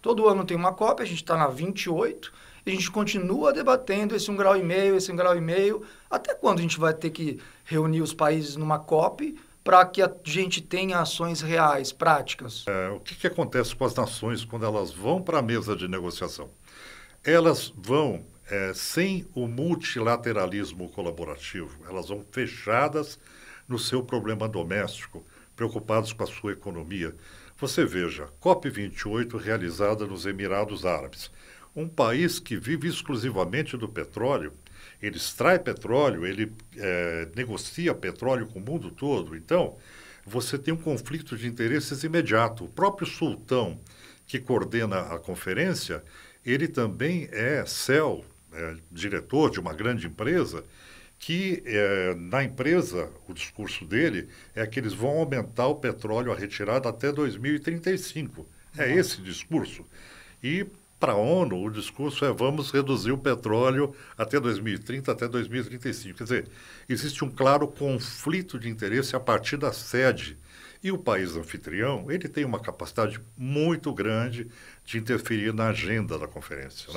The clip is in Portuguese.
Todo ano tem uma Copa, a gente está na 28, e a gente continua debatendo esse um grau e meio, esse um grau e meio. Até quando a gente vai ter que reunir os países numa cópia para que a gente tenha ações reais, práticas? É, o que, que acontece com as nações quando elas vão para a mesa de negociação? Elas vão é, sem o multilateralismo colaborativo, elas vão fechadas no seu problema doméstico preocupados com a sua economia. Você veja, COP28 realizada nos Emirados Árabes. Um país que vive exclusivamente do petróleo, ele extrai petróleo, ele é, negocia petróleo com o mundo todo. Então, você tem um conflito de interesses imediato. O próprio sultão que coordena a conferência, ele também é céu, é, diretor de uma grande empresa, que é, na empresa, o discurso dele é que eles vão aumentar o petróleo, a retirada, até 2035. É Nossa. Uhum. esse discurso. E para a ONU, o discurso é vamos reduzir o petróleo até 2030, até 2035. Quer dizer, existe um claro conflito de interesse a partir da sede. E o país anfitrião, ele tem uma capacidade muito grande de interferir na agenda da conferência. Né?